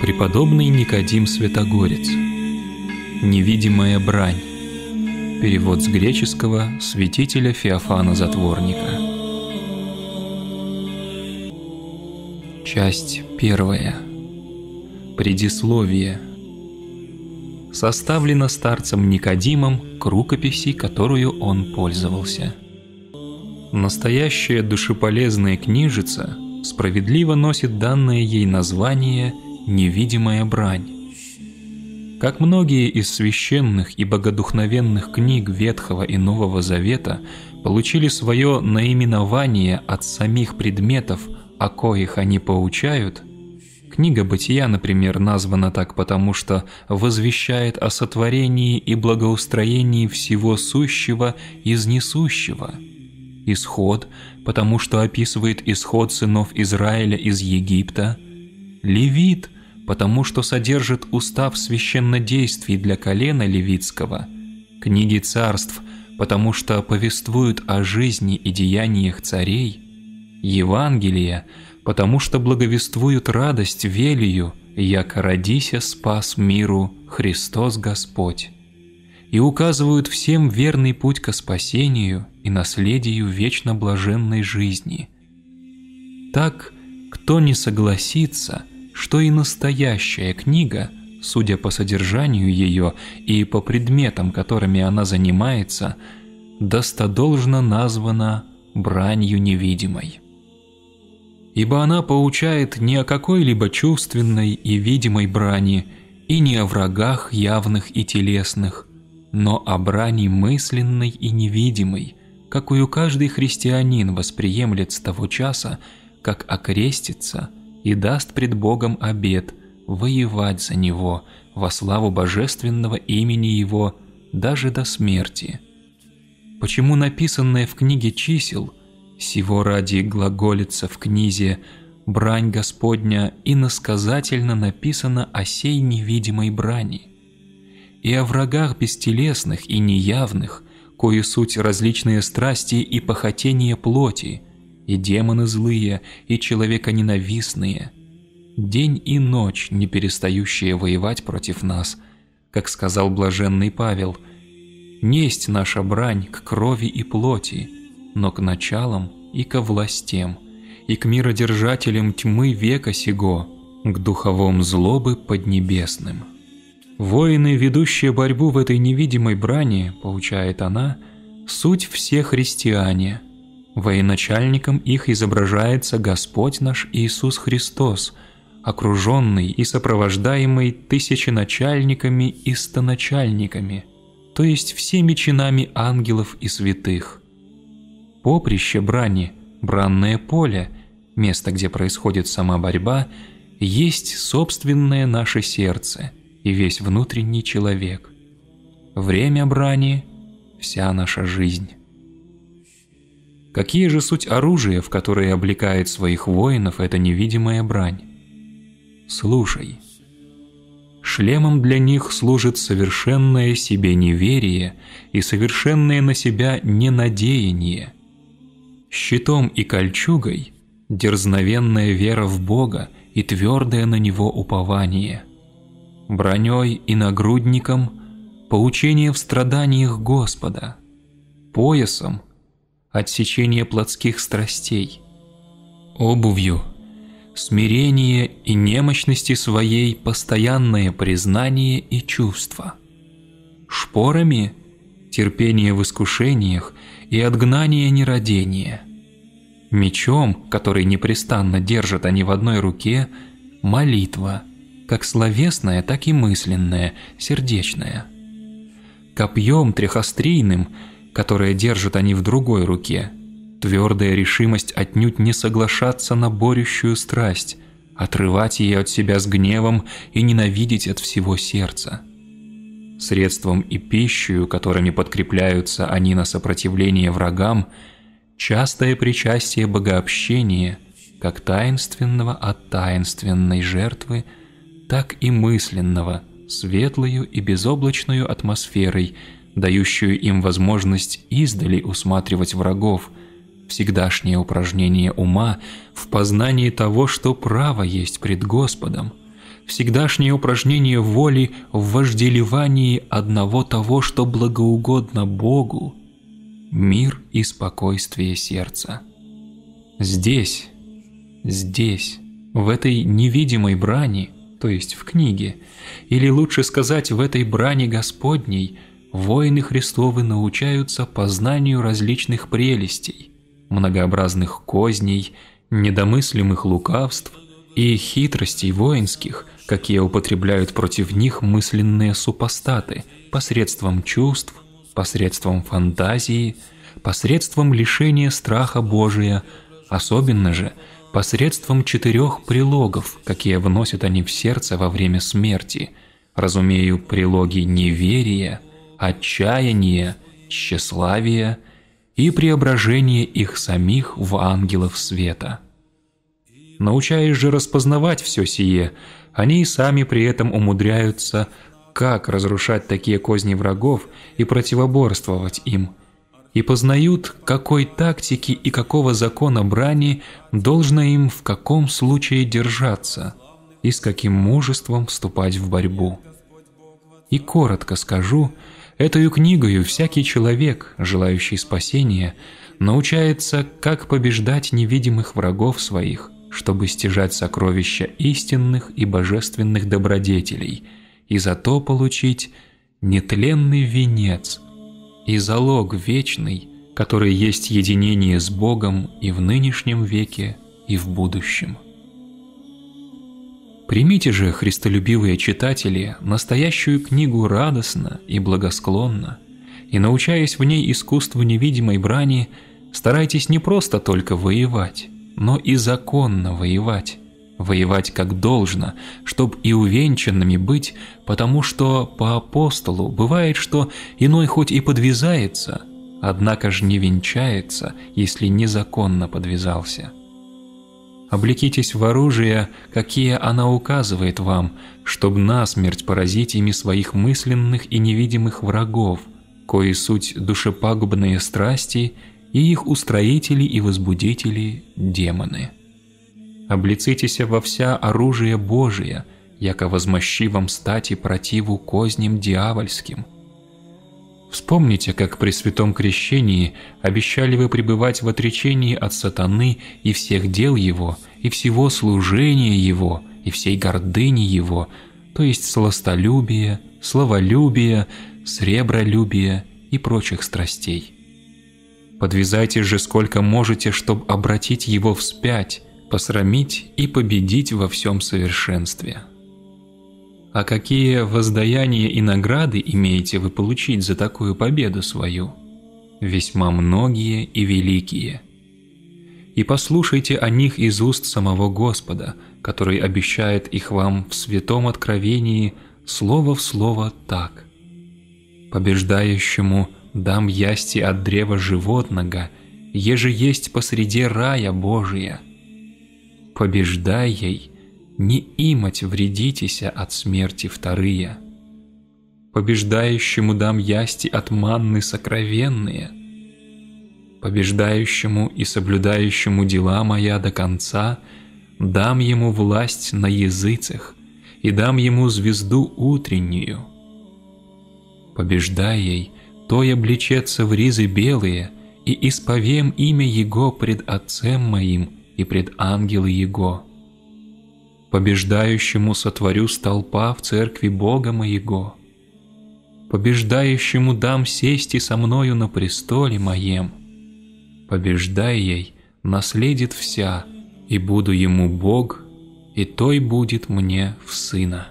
Преподобный Никодим Святогорец. Невидимая брань. Перевод с греческого святителя Феофана Затворника. Часть первая. Предисловие. Составлено старцем Никодимом к рукописи, которую он пользовался. Настоящая душеполезная книжица справедливо носит данное ей название – невидимая брань. Как многие из священных и богодухновенных книг Ветхого и Нового Завета получили свое наименование от самих предметов, о коих они поучают, книга Бытия, например, названа так потому, что возвещает о сотворении и благоустроении всего сущего из несущего – исход, потому что описывает исход сынов Израиля из Египта, левит, потому что содержит устав священнодействий для колена левитского, книги царств, потому что повествуют о жизни и деяниях царей, Евангелия, потому что благовествуют радость велию, яко родися спас миру Христос Господь, и указывают всем верный путь ко спасению и наследию вечно блаженной жизни. Так, кто не согласится – что и настоящая книга, судя по содержанию ее и по предметам, которыми она занимается, достодолжно названа бранью невидимой. Ибо она поучает не о какой-либо чувственной и видимой брани, и не о врагах явных и телесных, но о брани мысленной и невидимой, какую каждый христианин восприемлет с того часа, как окрестится – и даст пред Богом обет воевать за него во славу божественного имени его даже до смерти. Почему написанное в книге чисел «Сего ради глаголица в книзе брань Господня» иносказательно написано о сей невидимой брани? И о врагах бестелесных и неявных, кое суть различные страсти и похотения плоти – и демоны злые, и человека ненавистные, День и ночь, не перестающие воевать против нас, как сказал блаженный Павел, «Несть наша брань к крови и плоти, но к началам и ко властям, и к миродержателям тьмы века сего, к духовом злобы поднебесным». Воины, ведущие борьбу в этой невидимой брани, получает она, суть все христиане – Военачальником их изображается Господь наш Иисус Христос, окруженный и сопровождаемый тысяченачальниками и стоначальниками, то есть всеми чинами ангелов и святых. Поприще брани, бранное поле, место, где происходит сама борьба, есть собственное наше сердце и весь внутренний человек. Время брани – вся наша жизнь. Какие же суть оружия, в которое облекает своих воинов эта невидимая брань? Слушай. Шлемом для них служит совершенное себе неверие и совершенное на себя ненадеяние. Щитом и кольчугой – дерзновенная вера в Бога и твердое на Него упование. Броней и нагрудником – поучение в страданиях Господа. Поясом – отсечение плотских страстей. Обувью – смирение и немощности своей постоянное признание и чувство. Шпорами – терпение в искушениях и отгнание нерадения. Мечом, который непрестанно держат они в одной руке – молитва, как словесная, так и мысленная, сердечная. Копьем трехострийным – которое держат они в другой руке. Твердая решимость отнюдь не соглашаться на борющую страсть, отрывать ее от себя с гневом и ненавидеть от всего сердца. Средством и пищей, которыми подкрепляются они на сопротивление врагам, частое причастие богообщения, как таинственного от таинственной жертвы, так и мысленного, светлою и безоблачную атмосферой – дающую им возможность издали усматривать врагов, всегдашнее упражнение ума в познании того, что право есть пред Господом, всегдашнее упражнение воли в вожделевании одного того, что благоугодно Богу, мир и спокойствие сердца. Здесь, здесь, в этой невидимой брани, то есть в книге, или лучше сказать, в этой брани Господней – воины Христовы научаются познанию различных прелестей, многообразных козней, недомыслимых лукавств и хитростей воинских, какие употребляют против них мысленные супостаты посредством чувств, посредством фантазии, посредством лишения страха Божия, особенно же посредством четырех прилогов, какие вносят они в сердце во время смерти, разумею, прилоги неверия, отчаяние, тщеславие и преображение их самих в ангелов света. Научаясь же распознавать все сие, они и сами при этом умудряются, как разрушать такие козни врагов и противоборствовать им, и познают, какой тактики и какого закона брани должно им в каком случае держаться и с каким мужеством вступать в борьбу. И коротко скажу, Этою книгою всякий человек, желающий спасения, научается, как побеждать невидимых врагов своих, чтобы стяжать сокровища истинных и божественных добродетелей, и зато получить нетленный венец и залог вечный, который есть единение с Богом и в нынешнем веке, и в будущем. Примите же, христолюбивые читатели, настоящую книгу радостно и благосклонно, и научаясь в ней искусству невидимой брани, старайтесь не просто только воевать, но и законно воевать, воевать как должно, чтоб и увенчанными быть, потому что по апостолу бывает, что иной хоть и подвязается, однако ж не венчается, если незаконно подвязался облекитесь в оружие, какие она указывает вам, чтобы насмерть поразить ими своих мысленных и невидимых врагов, кои суть душепагубные страсти и их устроители и возбудители – демоны. Облицитесь во вся оружие Божие, яко возмощи вам стать и противу козням дьявольским – Вспомните, как при святом крещении обещали вы пребывать в отречении от сатаны и всех дел его, и всего служения его, и всей гордыни его, то есть сластолюбия, словолюбия, сребролюбия и прочих страстей. Подвязайте же сколько можете, чтобы обратить его вспять, посрамить и победить во всем совершенстве. А какие воздаяния и награды имеете вы получить за такую победу свою? Весьма многие и великие. И послушайте о них из уст самого Господа, который обещает их вам в святом откровении слово в слово так. «Побеждающему дам ясти от древа животного, еже есть посреди рая Божия. Побеждай ей, не имать вредитеся от смерти вторые. Побеждающему дам ясти от манны сокровенные. Побеждающему и соблюдающему дела моя до конца, дам ему власть на языцах и дам ему звезду утреннюю. Побеждай ей, то облечется в ризы белые, и исповем имя Его пред Отцем моим и пред ангелы Его побеждающему сотворю столпа в церкви Бога моего, побеждающему дам сесть и со мною на престоле моем, побеждай ей, наследит вся, и буду ему Бог, и той будет мне в сына.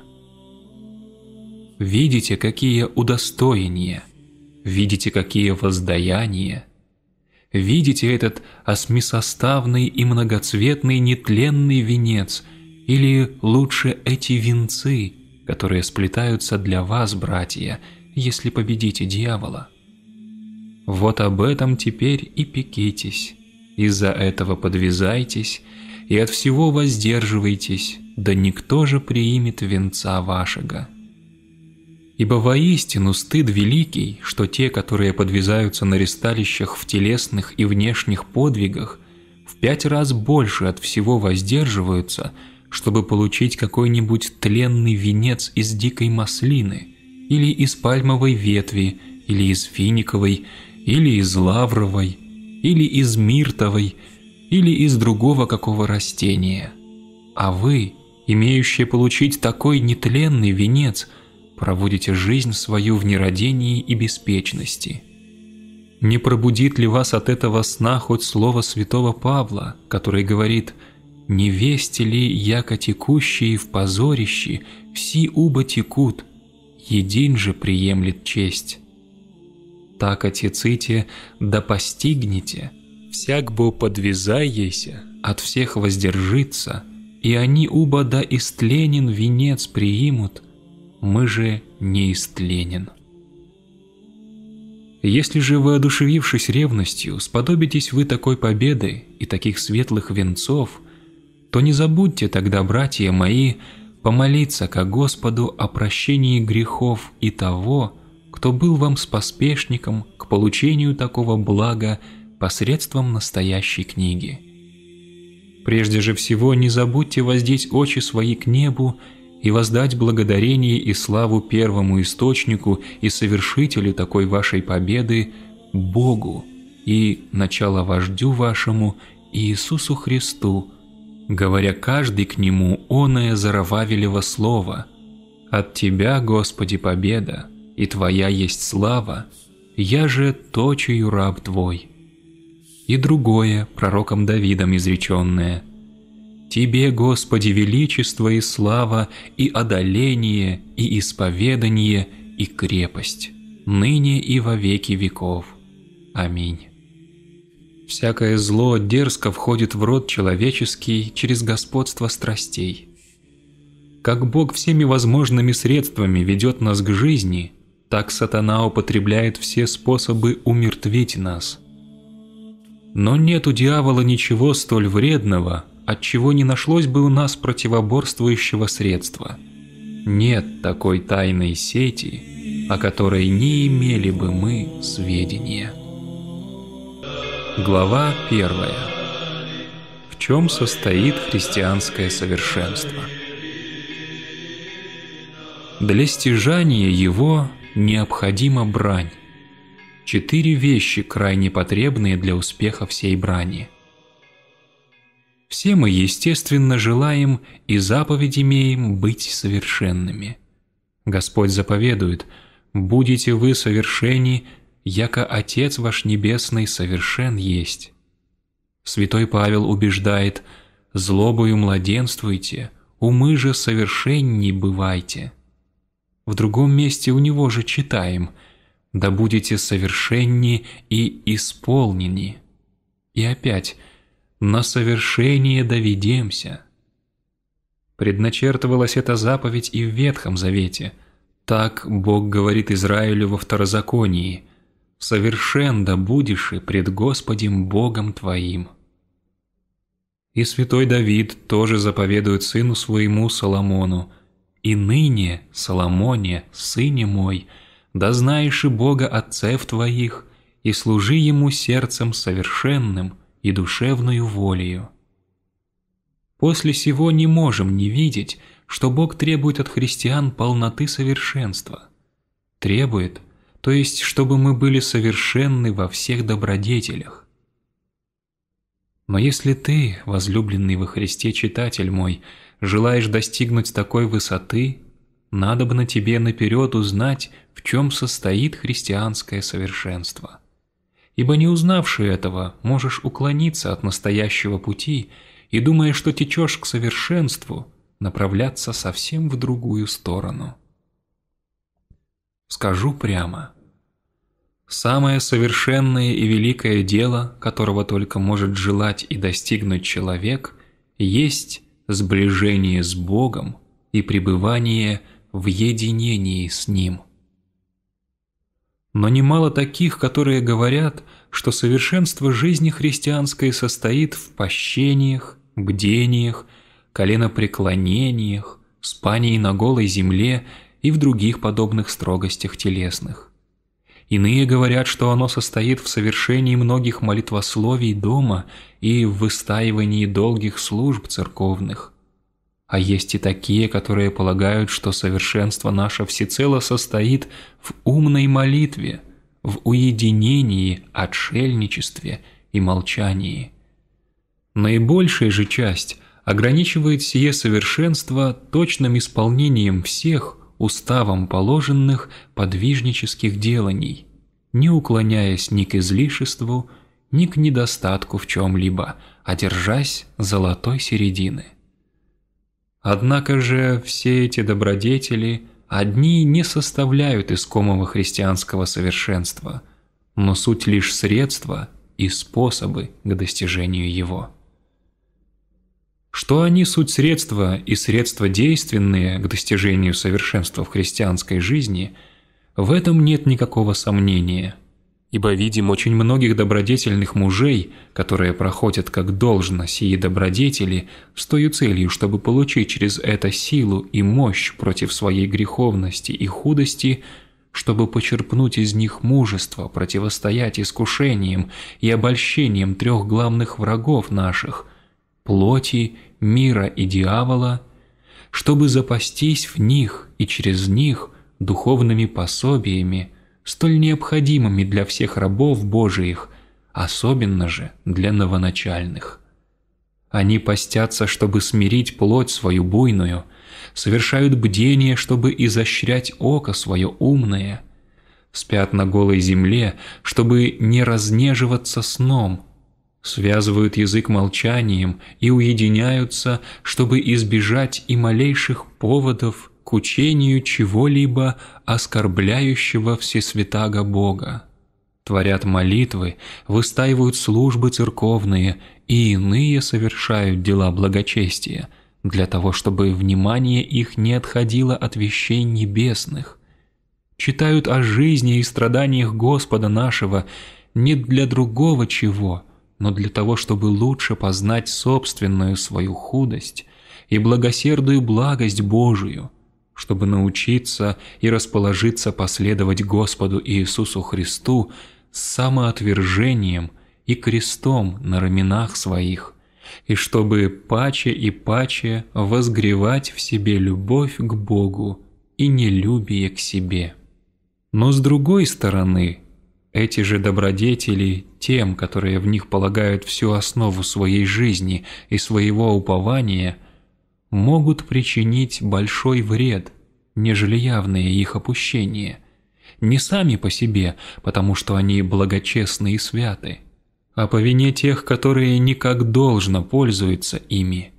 Видите, какие удостоения, видите, какие воздаяния, видите этот осмисоставный и многоцветный нетленный венец – или лучше эти венцы, которые сплетаются для вас, братья, если победите дьявола? Вот об этом теперь и пекитесь, из-за этого подвязайтесь и от всего воздерживайтесь, да никто же приимет венца вашего. Ибо воистину стыд великий, что те, которые подвязаются на ресталищах в телесных и внешних подвигах, в пять раз больше от всего воздерживаются – чтобы получить какой-нибудь тленный венец из дикой маслины, или из пальмовой ветви, или из финиковой, или из лавровой, или из миртовой, или из другого какого растения. А вы, имеющие получить такой нетленный венец, проводите жизнь свою в нерадении и беспечности. Не пробудит ли вас от этого сна хоть слово святого Павла, который говорит – не вести ли, яко текущие в позорище, все уба текут, един же приемлет честь. Так отеците, да постигнете, всяк бо подвязаяся, от всех воздержится, и они уба да истленен венец приимут, мы же не истленен. Если же, вы, одушевившись ревностью, сподобитесь вы такой победы и таких светлых венцов – то не забудьте тогда, братья мои, помолиться ко Господу о прощении грехов и того, кто был вам споспешником к получению такого блага посредством настоящей книги. Прежде же всего, не забудьте воздеть очи свои к небу и воздать благодарение и славу первому источнику и совершителю такой вашей победы, Богу и начало вождю вашему Иисусу Христу, говоря каждый к нему оное зарававелево слово. От Тебя, Господи, победа, и Твоя есть слава, я же точию раб Твой. И другое, пророком Давидом изреченное. Тебе, Господи, величество и слава, и одоление, и исповедание, и крепость, ныне и во веки веков. Аминь. Всякое зло дерзко входит в род человеческий через господство страстей. Как Бог всеми возможными средствами ведет нас к жизни, так сатана употребляет все способы умертвить нас. Но нет у дьявола ничего столь вредного, от чего не нашлось бы у нас противоборствующего средства. Нет такой тайной сети, о которой не имели бы мы сведения. Глава 1. В чем состоит христианское совершенство? Для стяжания его необходима брань. Четыре вещи крайне потребные для успеха всей брани. Все мы, естественно, желаем и заповедь имеем быть совершенными. Господь заповедует «Будете вы совершенни, яко Отец ваш Небесный совершен есть». Святой Павел убеждает «злобою младенствуйте, умы же совершенней бывайте». В другом месте у него же читаем «да будете совершенни и исполнени». И опять «на совершение доведемся». Предначертывалась эта заповедь и в Ветхом Завете. Так Бог говорит Израилю во Второзаконии – совершенно будешь и пред Господем Богом твоим». И святой Давид тоже заповедует сыну своему Соломону, «И ныне, Соломоне, сыне мой, да знаешь и Бога отцев твоих, и служи Ему сердцем совершенным и душевную волею». После сего не можем не видеть, что Бог требует от христиан полноты совершенства. Требует – то есть чтобы мы были совершенны во всех добродетелях. Но если ты, возлюбленный во Христе читатель мой, желаешь достигнуть такой высоты, надобно тебе наперед узнать, в чем состоит христианское совершенство. Ибо не узнавши этого, можешь уклониться от настоящего пути и, думая, что течешь к совершенству, направляться совсем в другую сторону. Скажу прямо. Самое совершенное и великое дело, которого только может желать и достигнуть человек, есть сближение с Богом и пребывание в единении с Ним. Но немало таких, которые говорят, что совершенство жизни христианской состоит в пощениях, бдениях, коленопреклонениях, спании на голой земле и в других подобных строгостях телесных. Иные говорят, что оно состоит в совершении многих молитвословий дома и в выстаивании долгих служб церковных. А есть и такие, которые полагают, что совершенство наше всецело состоит в умной молитве, в уединении, отшельничестве и молчании. Наибольшая же часть ограничивает сие совершенство точным исполнением всех, уставом положенных подвижнических деланий, не уклоняясь ни к излишеству, ни к недостатку в чем-либо, а держась золотой середины. Однако же все эти добродетели одни не составляют искомого христианского совершенства, но суть лишь средства и способы к достижению его что они суть средства и средства действенные к достижению совершенства в христианской жизни, в этом нет никакого сомнения. Ибо видим очень многих добродетельных мужей, которые проходят как должно сии добродетели, с той целью, чтобы получить через это силу и мощь против своей греховности и худости, чтобы почерпнуть из них мужество противостоять искушениям и обольщениям трех главных врагов наших – плоти, мира и дьявола, чтобы запастись в них и через них духовными пособиями, столь необходимыми для всех рабов Божиих, особенно же для новоначальных. Они постятся, чтобы смирить плоть свою буйную, совершают бдение, чтобы изощрять око свое умное, спят на голой земле, чтобы не разнеживаться сном – связывают язык молчанием и уединяются, чтобы избежать и малейших поводов к учению чего-либо оскорбляющего Всесвятаго Бога. Творят молитвы, выстаивают службы церковные и иные совершают дела благочестия, для того чтобы внимание их не отходило от вещей небесных. Читают о жизни и страданиях Господа нашего не для другого чего – но для того, чтобы лучше познать собственную свою худость и благосердую благость Божию, чтобы научиться и расположиться последовать Господу Иисусу Христу с самоотвержением и крестом на раменах своих, и чтобы паче и паче возгревать в себе любовь к Богу и нелюбие к себе. Но с другой стороны – эти же добродетели тем, которые в них полагают всю основу своей жизни и своего упования, могут причинить большой вред, нежели явные их опущения. не сами по себе, потому что они благочестны и святы, а по вине тех, которые никак должно пользуются ими.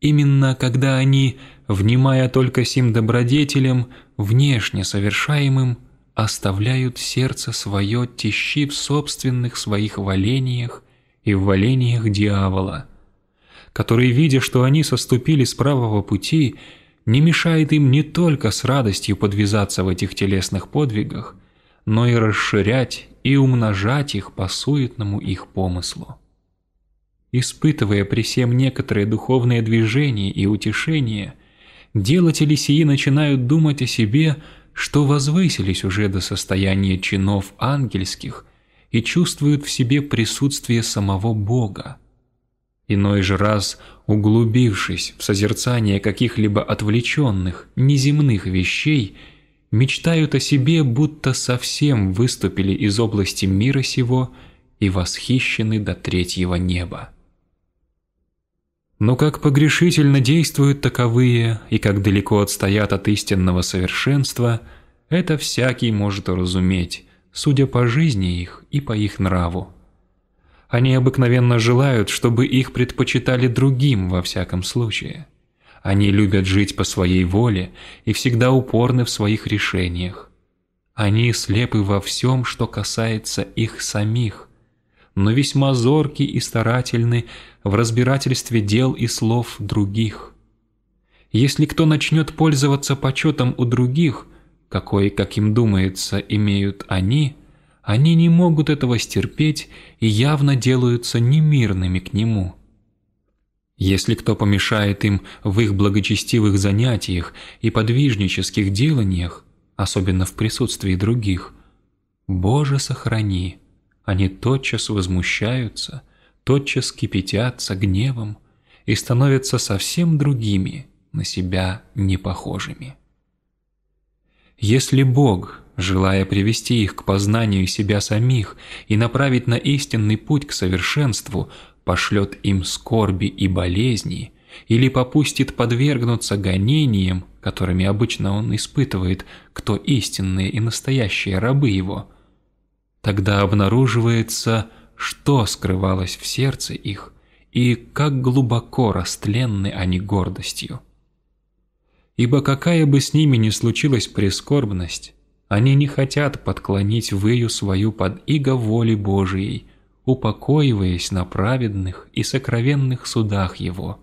Именно когда они, внимая только сим добродетелям, внешне совершаемым, оставляют сердце свое тещи в собственных своих валениях и в валениях дьявола, который, видя, что они соступили с правого пути, не мешает им не только с радостью подвязаться в этих телесных подвигах, но и расширять и умножать их по суетному их помыслу. Испытывая при всем некоторые духовные движения и утешения, делатели сии начинают думать о себе – что возвысились уже до состояния чинов ангельских и чувствуют в себе присутствие самого Бога. Иной же раз, углубившись в созерцание каких-либо отвлеченных, неземных вещей, мечтают о себе, будто совсем выступили из области мира сего и восхищены до третьего неба. Но как погрешительно действуют таковые, и как далеко отстоят от истинного совершенства, это всякий может разуметь, судя по жизни их и по их нраву. Они обыкновенно желают, чтобы их предпочитали другим во всяком случае. Они любят жить по своей воле и всегда упорны в своих решениях. Они слепы во всем, что касается их самих, но весьма зорки и старательны в разбирательстве дел и слов других. Если кто начнет пользоваться почетом у других, какой, как им думается, имеют они, они не могут этого стерпеть и явно делаются немирными к нему. Если кто помешает им в их благочестивых занятиях и подвижнических деланиях, особенно в присутствии других, «Боже, сохрани!» они тотчас возмущаются, тотчас кипятятся гневом и становятся совсем другими, на себя не похожими. Если Бог, желая привести их к познанию себя самих и направить на истинный путь к совершенству, пошлет им скорби и болезни или попустит подвергнуться гонениям, которыми обычно он испытывает, кто истинные и настоящие рабы его – Тогда обнаруживается, что скрывалось в сердце их и как глубоко растленны они гордостью. Ибо какая бы с ними ни случилась прискорбность, они не хотят подклонить выю свою под иго воли Божией, упокоиваясь на праведных и сокровенных судах Его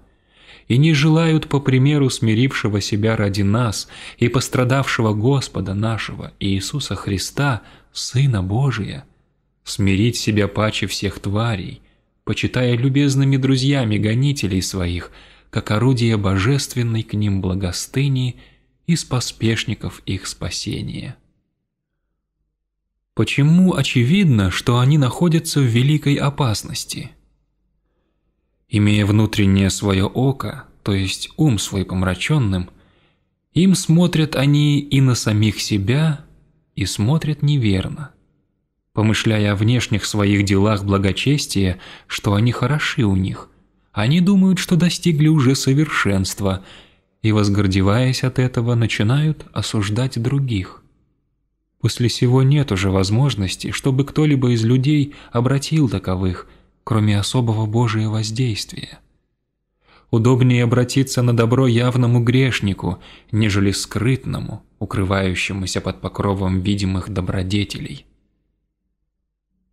и не желают по примеру смирившего себя ради нас и пострадавшего Господа нашего Иисуса Христа, Сына Божия, смирить себя паче всех тварей, почитая любезными друзьями гонителей своих, как орудие божественной к ним благостыни из поспешников их спасения. Почему очевидно, что они находятся в великой опасности – Имея внутреннее свое око, то есть ум свой помраченным, им смотрят они и на самих себя, и смотрят неверно. Помышляя о внешних своих делах благочестия, что они хороши у них, они думают, что достигли уже совершенства, и, возгордеваясь от этого, начинают осуждать других. После сего нет уже возможности, чтобы кто-либо из людей обратил таковых – кроме особого Божия воздействия. Удобнее обратиться на добро явному грешнику, нежели скрытному, укрывающемуся под покровом видимых добродетелей.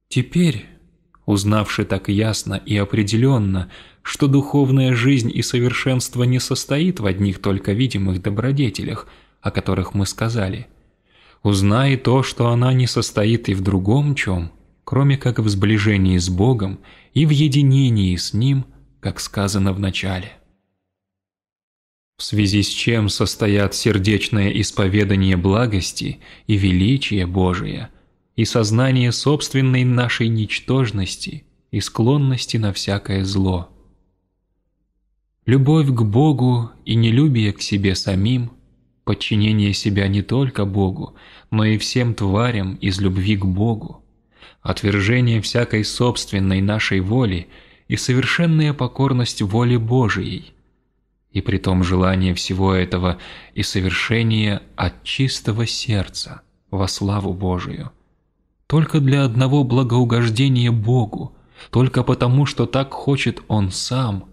Теперь, узнавши так ясно и определенно, что духовная жизнь и совершенство не состоит в одних только видимых добродетелях, о которых мы сказали, узнай то, что она не состоит и в другом чем – кроме как в сближении с Богом и в единении с Ним, как сказано в начале. В связи с чем состоят сердечное исповедание благости и величия Божия и сознание собственной нашей ничтожности и склонности на всякое зло. Любовь к Богу и нелюбие к себе самим, подчинение себя не только Богу, но и всем тварям из любви к Богу – отвержение всякой собственной нашей воли и совершенная покорность воле Божией, и при том желание всего этого и совершение от чистого сердца во славу Божию, только для одного благоугождения Богу, только потому, что так хочет Он Сам,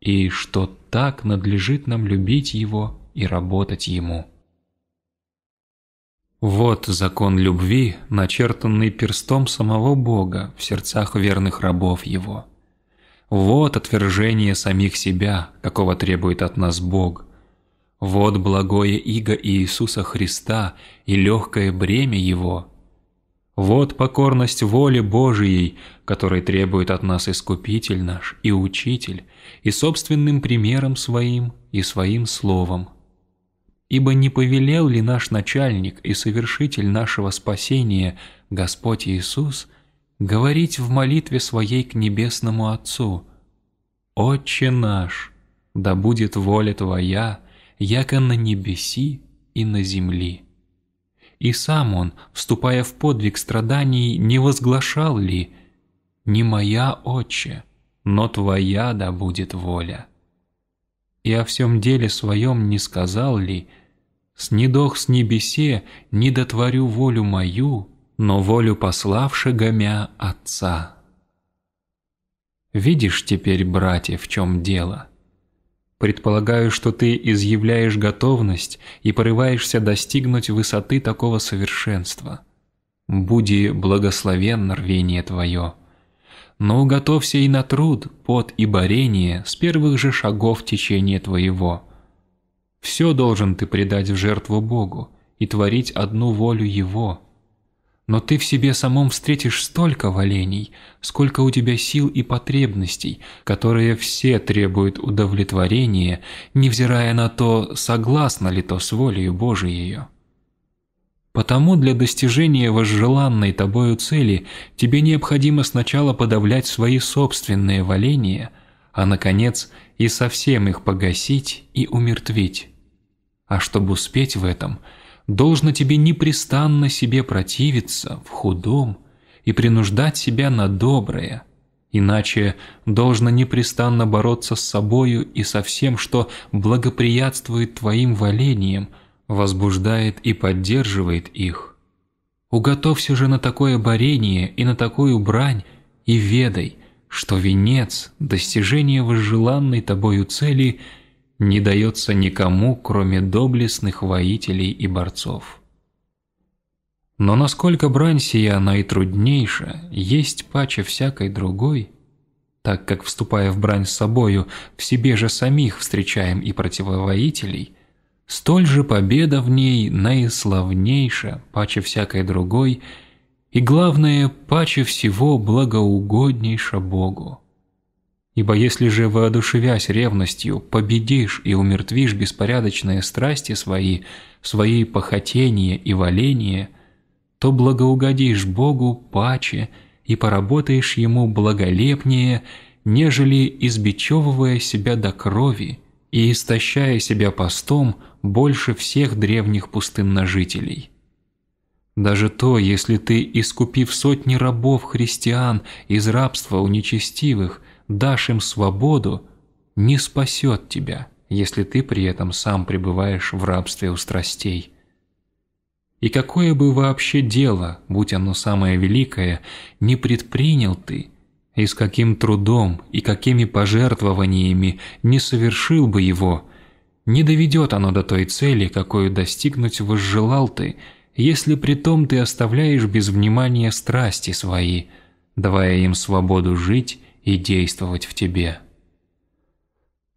и что так надлежит нам любить Его и работать Ему. Вот закон любви, начертанный перстом самого Бога в сердцах верных рабов Его. Вот отвержение самих себя, какого требует от нас Бог. Вот благое иго Иисуса Христа и легкое бремя Его. Вот покорность воле Божией, которой требует от нас Искупитель наш и Учитель, и собственным примером Своим, и Своим Словом – Ибо не повелел ли наш начальник и совершитель нашего спасения, Господь Иисус, говорить в молитве своей к Небесному Отцу, «Отче наш, да будет воля Твоя, яко на небеси и на земли». И сам он, вступая в подвиг страданий, не возглашал ли «Не моя, Отче, но Твоя да будет воля». И о всем деле своем не сказал ли Снидох с небесе, не дотворю волю мою, но волю пославшего мя Отца. Видишь теперь, братья, в чем дело? Предполагаю, что ты изъявляешь готовность и порываешься достигнуть высоты такого совершенства. Буди благословен рвение твое. Но уготовься и на труд, пот и борение с первых же шагов течения твоего – все должен ты предать в жертву Богу и творить одну волю Его. Но ты в себе самом встретишь столько валений, сколько у тебя сил и потребностей, которые все требуют удовлетворения, невзирая на то, согласно ли то с волею Божией. Потому для достижения возжеланной тобою цели тебе необходимо сначала подавлять свои собственные валения, а, наконец, и совсем их погасить и умертвить. А чтобы успеть в этом, должно тебе непрестанно себе противиться в худом и принуждать себя на доброе, иначе должно непрестанно бороться с собою и со всем, что благоприятствует твоим валениям, возбуждает и поддерживает их. Уготовься же на такое борение и на такую брань, и ведай – что венец, достижения возжеланной тобою цели, не дается никому, кроме доблестных воителей и борцов. Но насколько брань сия наитруднейша, есть паче всякой другой, так как, вступая в брань с собою, в себе же самих встречаем и противовоителей, столь же победа в ней наиславнейша, паче всякой другой – и, главное, паче всего благоугоднейша Богу. Ибо если же, воодушевясь ревностью, победишь и умертвишь беспорядочные страсти свои, свои похотения и воления, то благоугодишь Богу паче и поработаешь Ему благолепнее, нежели избичевывая себя до крови и истощая себя постом больше всех древних пустынножителей. Даже то, если ты, искупив сотни рабов-христиан из рабства у нечестивых, дашь им свободу, не спасет тебя, если ты при этом сам пребываешь в рабстве у страстей. И какое бы вообще дело, будь оно самое великое, не предпринял ты, и с каким трудом и какими пожертвованиями не совершил бы его, не доведет оно до той цели, какую достигнуть возжелал ты – если при том ты оставляешь без внимания страсти свои, давая им свободу жить и действовать в тебе.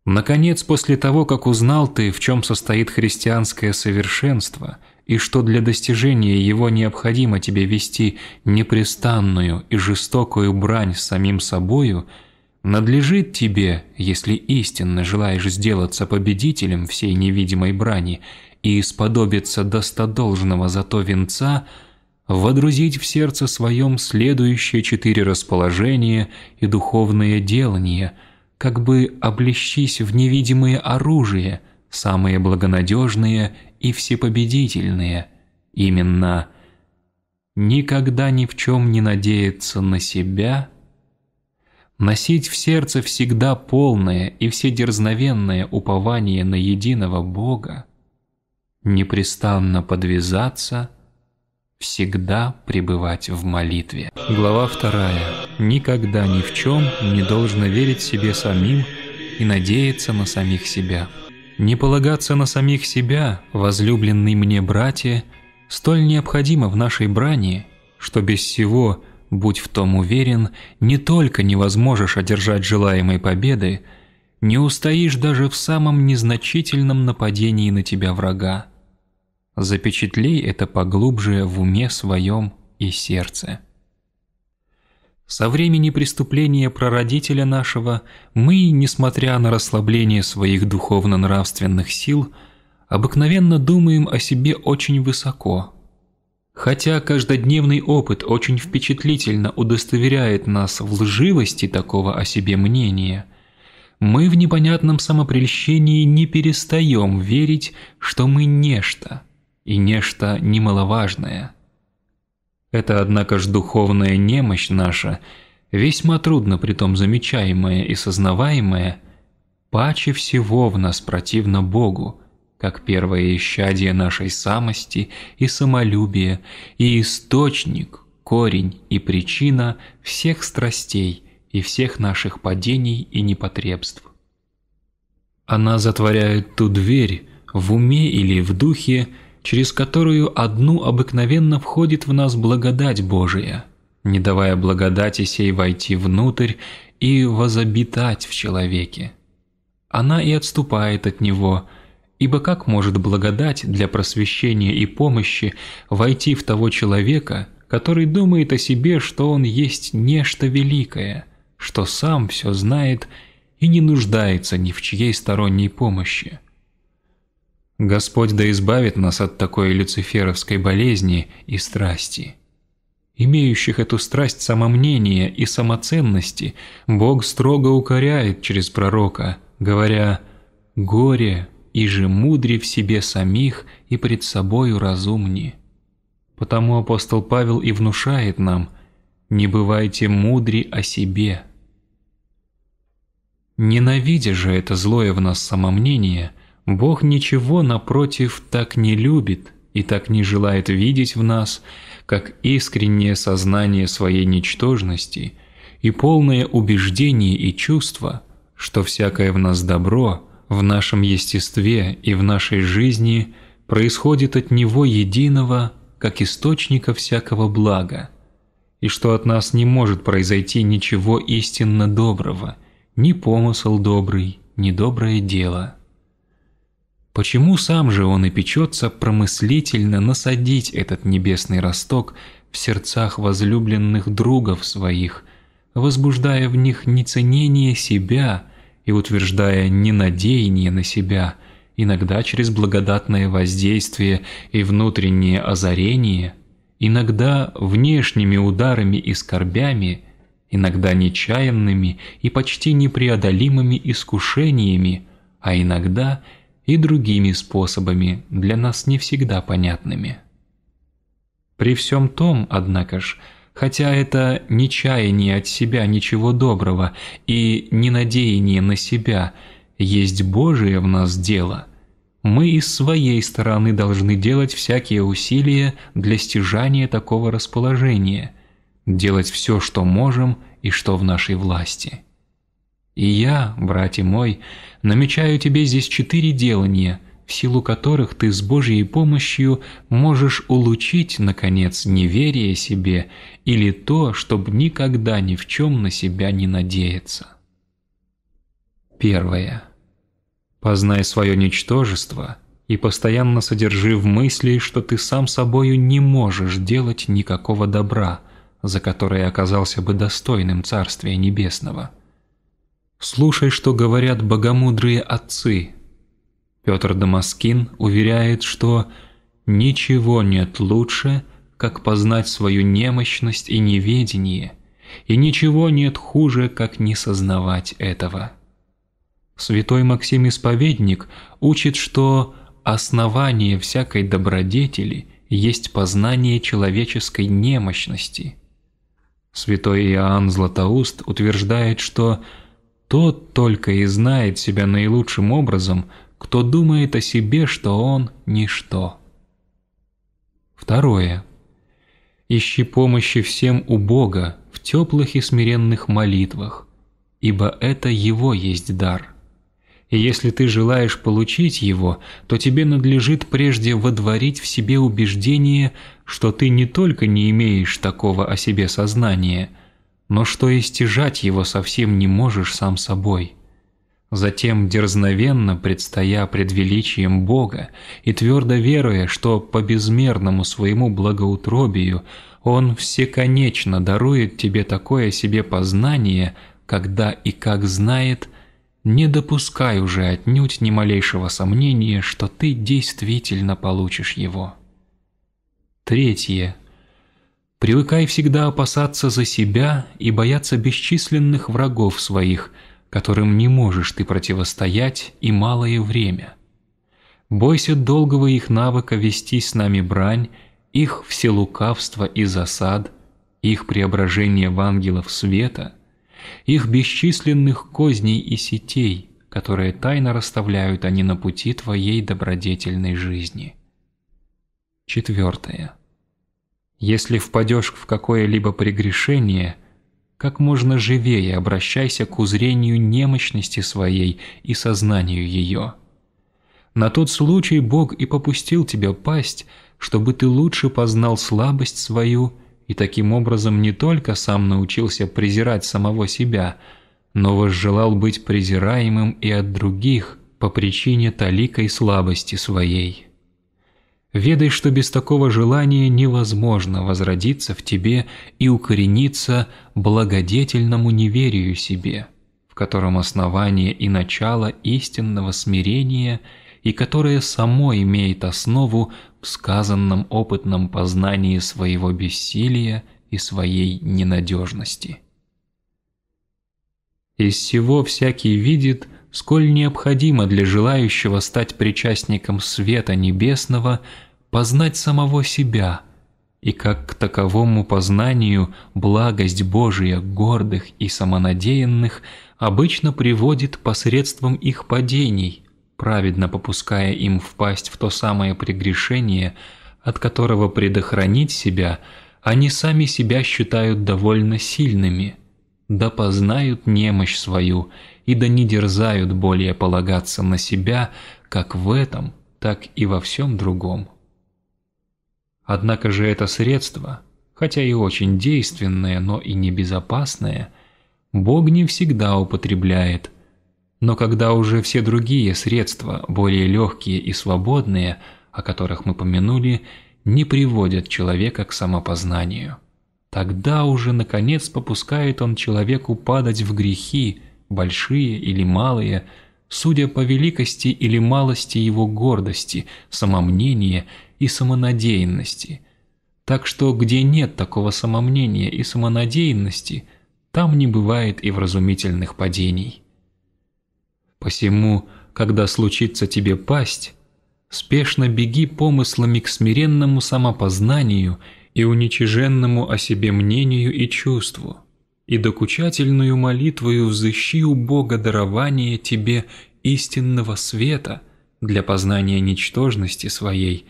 Наконец, после того, как узнал ты, в чем состоит христианское совершенство, и что для достижения его необходимо тебе вести непрестанную и жестокую брань с самим собою, надлежит тебе, если истинно желаешь сделаться победителем всей невидимой брани, и сподобится достодолжного зато венца, водрузить в сердце своем следующие четыре расположения и духовные делания, как бы облещись в невидимые оружия, самые благонадежные и всепобедительные, именно «никогда ни в чем не надеяться на себя», носить в сердце всегда полное и вседерзновенное упование на единого Бога, непрестанно подвязаться, всегда пребывать в молитве. Глава 2. Никогда ни в чем не должно верить себе самим и надеяться на самих себя. Не полагаться на самих себя, возлюбленные мне братья, столь необходимо в нашей брани, что без всего, будь в том уверен, не только не возможешь одержать желаемой победы, не устоишь даже в самом незначительном нападении на тебя врага. Запечатлей это поглубже в уме своем и сердце. Со времени преступления прародителя нашего мы, несмотря на расслабление своих духовно-нравственных сил, обыкновенно думаем о себе очень высоко. Хотя каждодневный опыт очень впечатлительно удостоверяет нас в лживости такого о себе мнения, мы в непонятном самопрельщении не перестаем верить, что мы нечто – и нечто немаловажное. Это, однако ж, духовная немощь наша, весьма трудно притом замечаемая и сознаваемая, паче всего в нас противно Богу, как первое исчадие нашей самости и самолюбия, и источник, корень и причина всех страстей и всех наших падений и непотребств. Она затворяет ту дверь в уме или в духе, через которую одну обыкновенно входит в нас благодать Божия, не давая благодати сей войти внутрь и возобитать в человеке. Она и отступает от него, ибо как может благодать для просвещения и помощи войти в того человека, который думает о себе, что он есть нечто великое, что сам все знает и не нуждается ни в чьей сторонней помощи? Господь да избавит нас от такой люциферовской болезни и страсти. Имеющих эту страсть самомнения и самоценности Бог строго укоряет через пророка, говоря «Горе, и же мудре в себе самих и пред собою разумни». Потому апостол Павел и внушает нам «Не бывайте мудри о себе». Ненавидя же это злое в нас самомнение – Бог ничего, напротив, так не любит и так не желает видеть в нас, как искреннее сознание своей ничтожности и полное убеждение и чувство, что всякое в нас добро, в нашем естестве и в нашей жизни происходит от Него единого, как источника всякого блага, и что от нас не может произойти ничего истинно доброго, ни помысл добрый, ни доброе дело. Почему сам же он и печется промыслительно насадить этот небесный росток в сердцах возлюбленных другов своих, возбуждая в них неценение себя и утверждая ненадеяние на себя, иногда через благодатное воздействие и внутреннее озарение, иногда внешними ударами и скорбями, иногда нечаянными и почти непреодолимыми искушениями, а иногда – и другими способами, для нас не всегда понятными. При всем том, однако ж, хотя это не чаяние от себя ничего доброго и не надеяние на себя, есть Божие в нас дело, мы и с своей стороны должны делать всякие усилия для стяжания такого расположения, делать все, что можем и что в нашей власти. И я, братья мой, намечаю тебе здесь четыре делания, в силу которых ты с Божьей помощью можешь улучить, наконец, неверие себе или то, чтобы никогда ни в чем на себя не надеяться. Первое. Познай свое ничтожество и постоянно содержи в мысли, что ты сам собою не можешь делать никакого добра, за которое оказался бы достойным Царствия Небесного. Слушай, что говорят богомудрые отцы. Петр Дамаскин уверяет, что «ничего нет лучше, как познать свою немощность и неведение, и ничего нет хуже, как не сознавать этого». Святой Максим Исповедник учит, что «основание всякой добродетели есть познание человеческой немощности». Святой Иоанн Златоуст утверждает, что «немощность тот только и знает себя наилучшим образом, кто думает о себе, что он – ничто. Второе. Ищи помощи всем у Бога в теплых и смиренных молитвах, ибо это Его есть дар. И если ты желаешь получить его, то тебе надлежит прежде водворить в себе убеждение, что ты не только не имеешь такого о себе сознания – но что и его совсем не можешь сам собой. Затем, дерзновенно предстоя пред величием Бога и твердо веруя, что по безмерному своему благоутробию Он всеконечно дарует тебе такое себе познание, когда и как знает, не допускай уже отнюдь ни малейшего сомнения, что ты действительно получишь его. Третье. Привыкай всегда опасаться за себя и бояться бесчисленных врагов своих, которым не можешь ты противостоять и малое время. Бойся долгого их навыка вести с нами брань, их вселукавства и засад, их преображение в ангелов света, их бесчисленных козней и сетей, которые тайно расставляют они на пути твоей добродетельной жизни. Четвертое. Если впадешь в какое-либо прегрешение, как можно живее обращайся к узрению немощности своей и сознанию ее. На тот случай Бог и попустил тебя пасть, чтобы ты лучше познал слабость свою и таким образом не только сам научился презирать самого себя, но возжелал быть презираемым и от других по причине таликой слабости своей. Ведай, что без такого желания невозможно возродиться в тебе и укорениться благодетельному неверию себе, в котором основание и начало истинного смирения и которое само имеет основу в сказанном опытном познании своего бессилия и своей ненадежности. Из всего всякий видит – сколь необходимо для желающего стать причастником света небесного познать самого себя, и как к таковому познанию благость Божия гордых и самонадеянных обычно приводит посредством их падений, праведно попуская им впасть в то самое прегрешение, от которого предохранить себя они сами себя считают довольно сильными, да познают немощь свою – и да не дерзают более полагаться на себя, как в этом, так и во всем другом. Однако же это средство, хотя и очень действенное, но и небезопасное, Бог не всегда употребляет. Но когда уже все другие средства, более легкие и свободные, о которых мы помянули, не приводят человека к самопознанию, тогда уже, наконец, попускает он человеку падать в грехи, большие или малые, судя по великости или малости его гордости, самомнения и самонадеянности. Так что где нет такого самомнения и самонадеянности, там не бывает и вразумительных падений. Посему, когда случится тебе пасть, спешно беги помыслами к смиренному самопознанию и уничиженному о себе мнению и чувству – и докучательную молитвою взыщи у Бога дарование тебе истинного света для познания ничтожности своей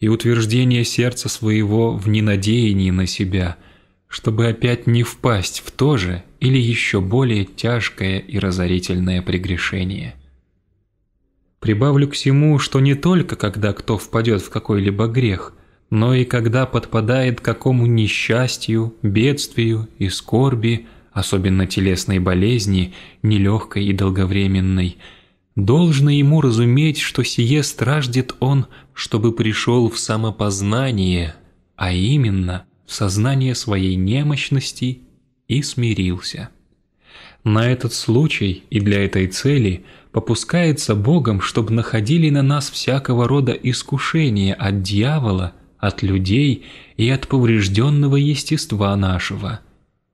и утверждения сердца своего в ненадеянии на себя, чтобы опять не впасть в то же или еще более тяжкое и разорительное прегрешение. Прибавлю к всему, что не только когда кто впадет в какой-либо грех – но и когда подпадает какому несчастью, бедствию и скорби, особенно телесной болезни, нелегкой и долговременной, должно ему разуметь, что сие страждет он, чтобы пришел в самопознание, а именно в сознание своей немощности и смирился. На этот случай и для этой цели попускается Богом, чтобы находили на нас всякого рода искушения от дьявола – от людей и от поврежденного естества нашего.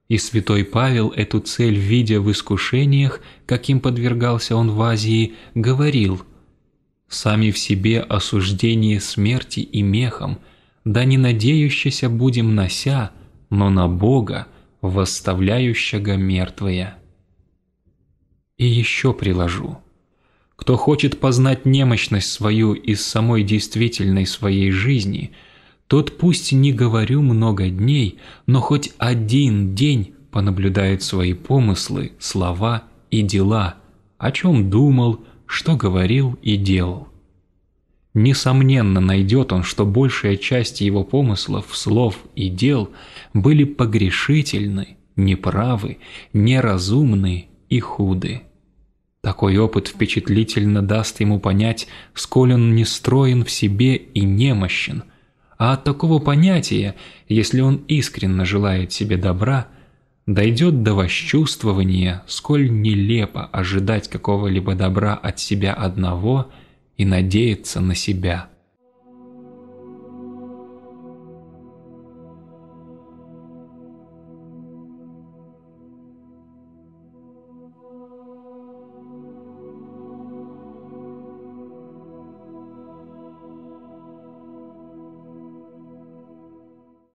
И святой Павел эту цель, видя в искушениях, каким подвергался он в Азии, говорил «Сами в себе осуждение смерти и мехом, да не надеющийся будем нося, но на Бога, восставляющего мертвые». И еще приложу. Кто хочет познать немощность свою из самой действительной своей жизни – тот пусть не говорю много дней, но хоть один день понаблюдает свои помыслы, слова и дела, о чем думал, что говорил и делал. Несомненно найдет он, что большая часть его помыслов, слов и дел были погрешительны, неправы, неразумны и худы. Такой опыт впечатлительно даст ему понять, сколь он нестроен в себе и немощен – а от такого понятия, если он искренне желает себе добра, дойдет до восчувствования, сколь нелепо ожидать какого-либо добра от себя одного и надеяться на себя.